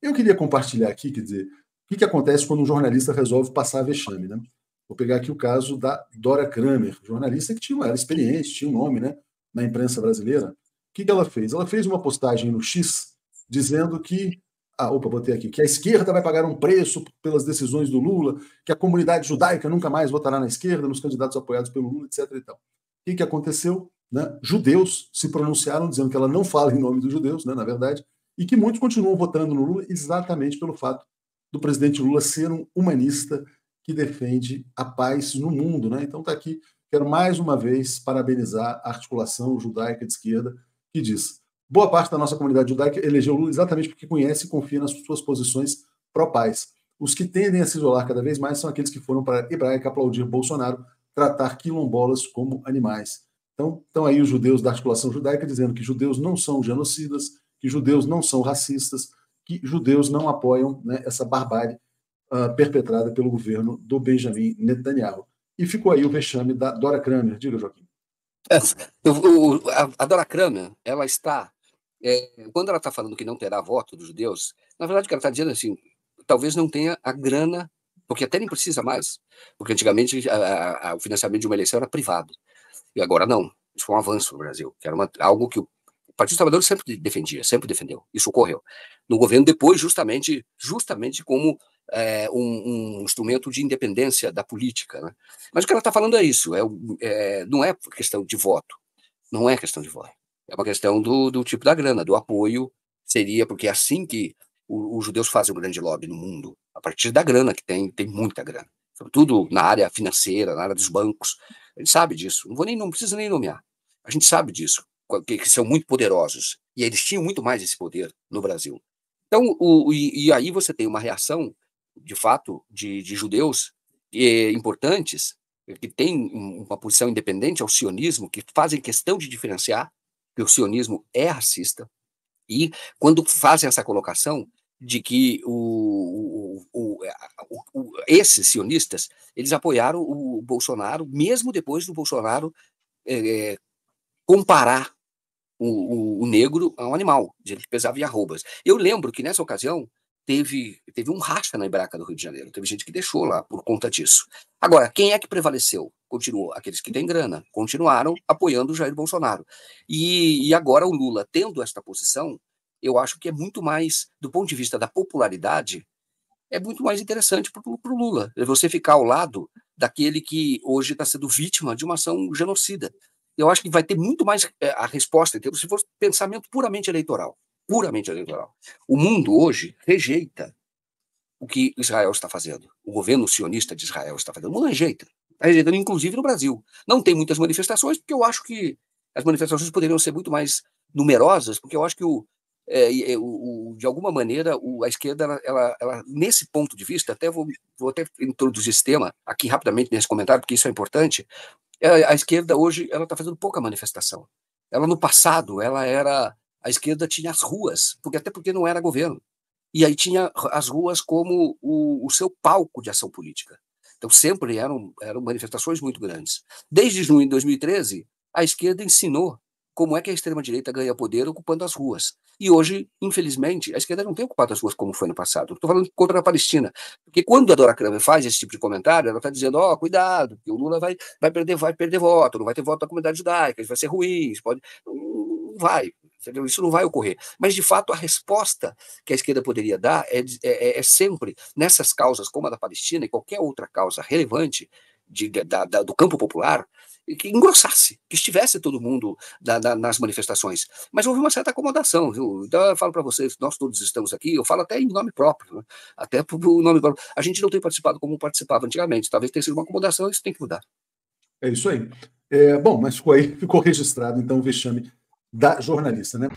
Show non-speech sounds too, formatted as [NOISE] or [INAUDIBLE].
Eu queria compartilhar aqui, quer dizer, o que, que acontece quando um jornalista resolve passar a vexame, né? Vou pegar aqui o caso da Dora Kramer, jornalista que tinha, uma experiência, tinha um nome, né, na imprensa brasileira. O que, que ela fez? Ela fez uma postagem no X dizendo que ah, opa, botei aqui, que a esquerda vai pagar um preço pelas decisões do Lula, que a comunidade judaica nunca mais votará na esquerda, nos candidatos apoiados pelo Lula, etc. E tal. O que, que aconteceu? Né? Judeus se pronunciaram dizendo que ela não fala em nome dos judeus, né? na verdade, e que muitos continuam votando no Lula exatamente pelo fato do presidente Lula ser um humanista que defende a paz no mundo. Né? Então está aqui, quero mais uma vez parabenizar a articulação judaica de esquerda que diz boa parte da nossa comunidade judaica elegeu Lula exatamente porque conhece e confia nas suas posições pró-paz. Os que tendem a se isolar cada vez mais são aqueles que foram para a Hebraica aplaudir Bolsonaro, tratar quilombolas como animais. Então, estão aí os judeus da articulação judaica dizendo que judeus não são genocidas, que judeus não são racistas, que judeus não apoiam né, essa barbárie uh, perpetrada pelo governo do Benjamin Netanyahu. E ficou aí o vexame da Dora Kramer. Diga, Joaquim. É, a Dora Kramer, ela está. É, quando ela está falando que não terá voto dos judeus, na verdade ela está dizendo é assim, talvez não tenha a grana, porque até nem precisa mais, porque antigamente a, a, o financiamento de uma eleição era privado, e agora não. Isso foi um avanço no Brasil, que era uma, algo que o Partido dos Trabalhadores sempre defendia, sempre defendeu. Isso ocorreu. No governo depois, justamente, justamente como é, um, um, instrumento de independência da política. Né? Mas o que ela está falando é isso. É, é, não é questão de voto. Não é questão de voto. É uma questão do, do tipo da grana, do apoio. Seria porque é assim que os judeus fazem um grande lobby no mundo, a partir da grana que tem, tem muita grana. Sobretudo na área financeira, na área dos bancos. A gente sabe disso. Não, vou nem, não precisa nem nomear. A gente sabe disso que, que são muito poderosos, e eles tinham muito mais esse poder no Brasil. Então, o, e, e aí você tem uma reação, de fato, de, de judeus eh, importantes, que têm uma posição independente ao sionismo, que fazem questão de diferenciar que o sionismo é racista, e quando fazem essa colocação de que o, o, o, esses sionistas eles apoiaram o Bolsonaro, mesmo depois do Bolsonaro eh, eh comparar o, o, o negro a um animal, ele pesava em arrobas. Eu lembro que nessa ocasião teve, teve um racha na Ibraca do Rio de Janeiro, teve gente que deixou lá por conta disso. Agora, quem é que prevaleceu? Continuou, aqueles que têm grana, continuaram apoiando o Jair Bolsonaro. E, e agora o Lula, tendo esta posição, eu acho que é muito mais, do ponto de vista da popularidade, é muito mais interessante para o Lula. É você ficar ao lado daquele que hoje está sendo vítima de uma ação genocida eu acho que vai ter muito mais eh, a resposta em termos, se for pensamento puramente eleitoral. Puramente eleitoral. O mundo hoje rejeita o que Israel está fazendo. O governo sionista de Israel está fazendo. O mundo rejeita. Está rejeitando, inclusive, no Brasil. Não tem muitas manifestações, porque eu acho que as manifestações poderiam ser muito mais numerosas, porque eu acho que o, é, o, o, de alguma maneira, o, a esquerda, ela, ela, ela, nesse ponto de vista, até vou, vou até introduzir esse tema aqui rapidamente nesse comentário, porque isso é importante. É, a, esquerda hoje ela está fazendo pouca manifestação. Ela no passado ela era a esquerda tinha as ruas, porque até porque não era governo. E aí tinha as ruas como o, o seu palco de ação política. Então sempre eram, eram manifestações muito grandes. Desde junho de 2013, a esquerda ensinou como é que a extrema-direita ganha poder ocupando as ruas. E hoje, infelizmente, a esquerda não tem ocupado as ruas como foi no passado. Estou falando contra a Palestina. Porque quando a Dora Kramer faz esse tipo de comentário, ela está dizendo: ó, oh, cuidado, que o Lula vai, vai, perder, vai perder voto, não vai ter voto da comunidade judaica, isso vai ser ruim, isso pode. Não vai. Isso não vai ocorrer. Mas, de fato, a resposta que a esquerda poderia dar é, é, é sempre nessas causas, como a da Palestina e qualquer outra causa relevante, de, da, da, do campo popular que engrossasse, que estivesse todo mundo da, da, nas manifestações. Mas houve uma certa acomodação, viu? Então eu falo para vocês, nós todos estamos aqui, eu falo até em nome próprio, né? até por nome próprio. A gente não tem participado como participava antigamente, talvez tenha sido uma acomodação, isso tem que mudar. É isso aí. É, bom, mas ficou aí, [LAUGHS] ficou registrado, então, o vexame da jornalista, né?